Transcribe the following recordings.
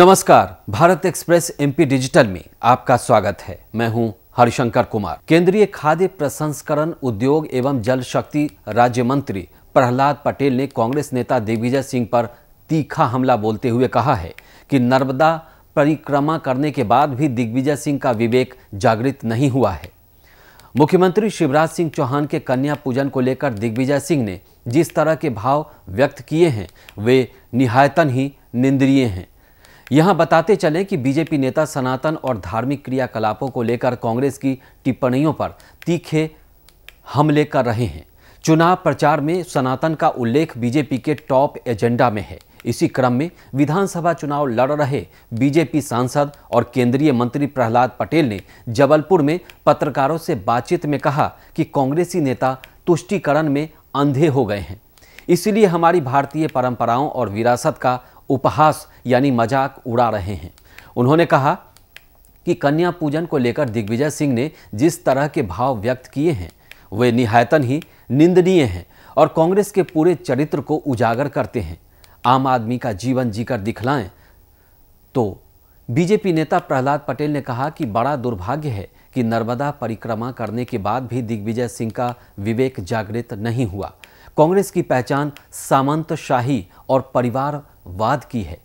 नमस्कार Bharat express MP digital में आपका स्वागत है मैं हूं हरिशंकर कुमार केंद्रीय खाद्य प्रसंस्करण उद्योग एवं जल शक्ति राज्य मंत्री प्रहलाद पटेल ने कांग्रेस नेता दिग्विजय सिंह पर तीखा हमला बोलते हुए कहा है कि नर्मदा परिक्रमा करने के बाद भी दिग्विजय सिंह का विवेक जागृत नहीं हुआ है मुख्यमंत्री शिवराज सिंह चौहान के कन्या पूजन को लेकर दिग्विजय सिंह ने जिस तरह के भाव व्यक्त किए हैं वे निहायतन ही निंद्रिय हैं यहां बताते चलें कि बीजेपी नेता सनातन और धार्मिक क्रियाकलापों को लेकर कांग्रेस की टिप्पणियों पर तीखे हमले कर रहे हैं चुनाव प्रचार में सनातन का उल्लेख बीजेपी के टॉप एजेंडा में है इसी क्रम में विधानसभा चुनाव लड़ रहे बीजेपी सांसद और केंद्रीय मंत्री प्रहलाद पटेल ने जबलपुर में पत्रकारों से बातचीत में कहा कि कांग्रेसी नेता तुष्टिकरण में अंधे हो गए हैं इसलिए हमारी भारतीय परंपराओं और विरासत का उपहास यानी मजाक उड़ा रहे हैं उन्होंने कहा कि कन्या पूजन को लेकर दिग्विजय सिंह ने जिस तरह के भाव व्यक्त किए हैं वे निहायतन ही निंदनीय हैं और कांग्रेस के पूरे चरित्र को उजागर करते हैं आम आदमी का जीवन जीकर दिखलाएं तो बीजेपी नेता प्रहलाद पटेल ने कहा कि बड़ा दुर्भाग्य है कि नर्मदा परिक्रमा करने के बाद भी दिग्विजय सिंह का विवेक जागृत नहीं हुआ कांग्रेस की पहचान सामंत शाही और परिवार वाद की है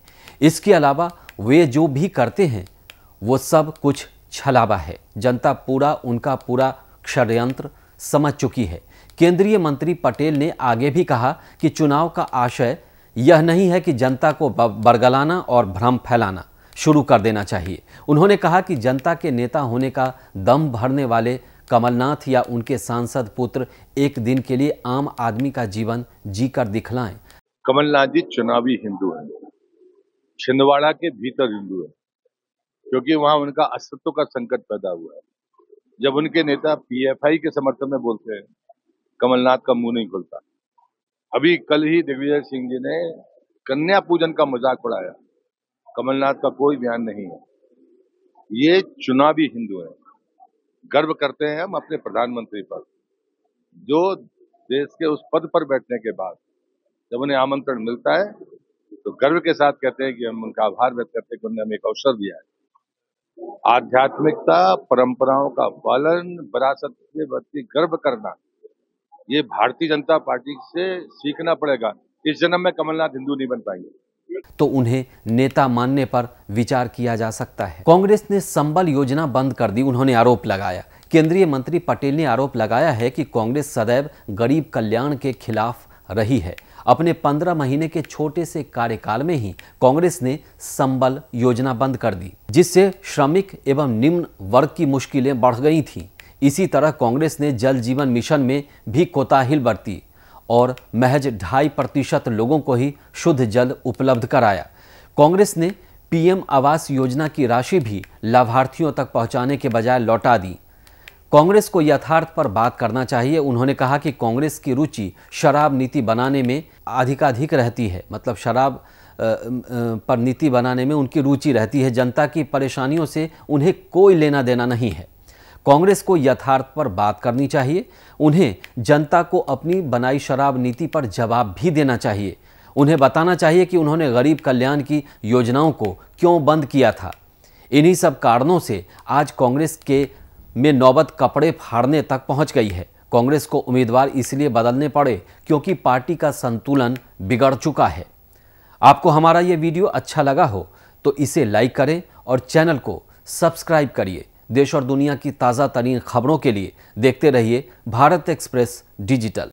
इसके अलावा वे जो भी करते हैं वो सब कुछ छलावा है जनता पूरा उनका पूरा षडयंत्र समझ चुकी है केंद्रीय मंत्री पटेल ने आगे भी कहा कि चुनाव का आशय यह नहीं है कि जनता को बरगलाना और भ्रम फैलाना शुरू कर देना चाहिए उन्होंने कहा कि जनता के नेता होने का दम भरने वाले कमलनाथ या उनके सांसद पुत्र एक दिन के लिए आम आदमी का जीवन जीकर दिखलाएं कमलनाथ जी चुनावी हिंदू हैं छिंदवाड़ा के भीतर हिंदू हैं क्योंकि वहां उनका अस्तित्व का संकट पैदा हुआ है जब उनके नेता पीएफआई के समर्थन में बोलते हैं कमलनाथ का मुंह नहीं खुलता अभी कल ही दिग्विजय सिंह जी ने कन्या पूजन का मजाक उड़ाया कमलनाथ का कोई बयान नहीं है ये चुनावी हिंदू हैं गर्व करते हैं हम अपने प्रधानमंत्री पर जो देश के उस पद पर बैठने के बाद जब उन्हें आमंत्रण मिलता है तो गर्व के साथ कहते हैं कि हम उनका आभार व्यक्त करते हैं कि उन्होंने हमें एक अवसर दिया है आध्यात्मिकता परंपराओं का पालन विरासत के प्रति गर्व करना ये भारतीय जनता पार्टी से सीखना पड़ेगा इस जन्म में कमलनाथ हिंदू नहीं बन पाएंगे तो उन्हें नेता मानने पर विचार किया जा सकता है कांग्रेस ने संबल योजना बंद कर दी उन्होंने आरोप लगाया केंद्रीय मंत्री पटेल ने आरोप लगाया है कि कांग्रेस सदैव गरीब कल्याण के खिलाफ रही है अपने पंद्रह महीने के छोटे से कार्यकाल में ही कांग्रेस ने संबल योजना बंद कर दी जिससे श्रमिक एवं निम्न वर्ग की मुश्किलें बढ़ गई थी इसी तरह कांग्रेस ने जल जीवन मिशन में भी कोताही बरती और महज ढाई प्रतिशत लोगों को ही शुद्ध जल उपलब्ध कराया कांग्रेस ने पीएम आवास योजना की राशि भी लाभार्थियों तक पहुंचाने के बजाय लौटा दी कांग्रेस को यथार्थ पर बात करना चाहिए उन्होंने कहा कि कांग्रेस की रुचि शराब नीति बनाने में अधिकाधिक रहती है मतलब शराब पर नीति बनाने में उनकी रुचि रहती है जनता की परेशानियों से उन्हें कोई लेना देना नहीं है कांग्रेस को यथार्थ पर बात करनी चाहिए उन्हें जनता को अपनी बनाई शराब नीति पर जवाब भी देना चाहिए उन्हें बताना चाहिए कि उन्होंने गरीब कल्याण की योजनाओं को क्यों बंद किया था इन्हीं सब कारणों से आज कांग्रेस के में नौबत कपड़े फाड़ने तक पहुंच गई है कांग्रेस को उम्मीदवार इसलिए बदलने पड़े क्योंकि पार्टी का संतुलन बिगड़ चुका है आपको हमारा ये वीडियो अच्छा लगा हो तो इसे लाइक करें और चैनल को सब्सक्राइब करिए देश और दुनिया की ताज़ा तरीन खबरों के लिए देखते रहिए भारत एक्सप्रेस डिजिटल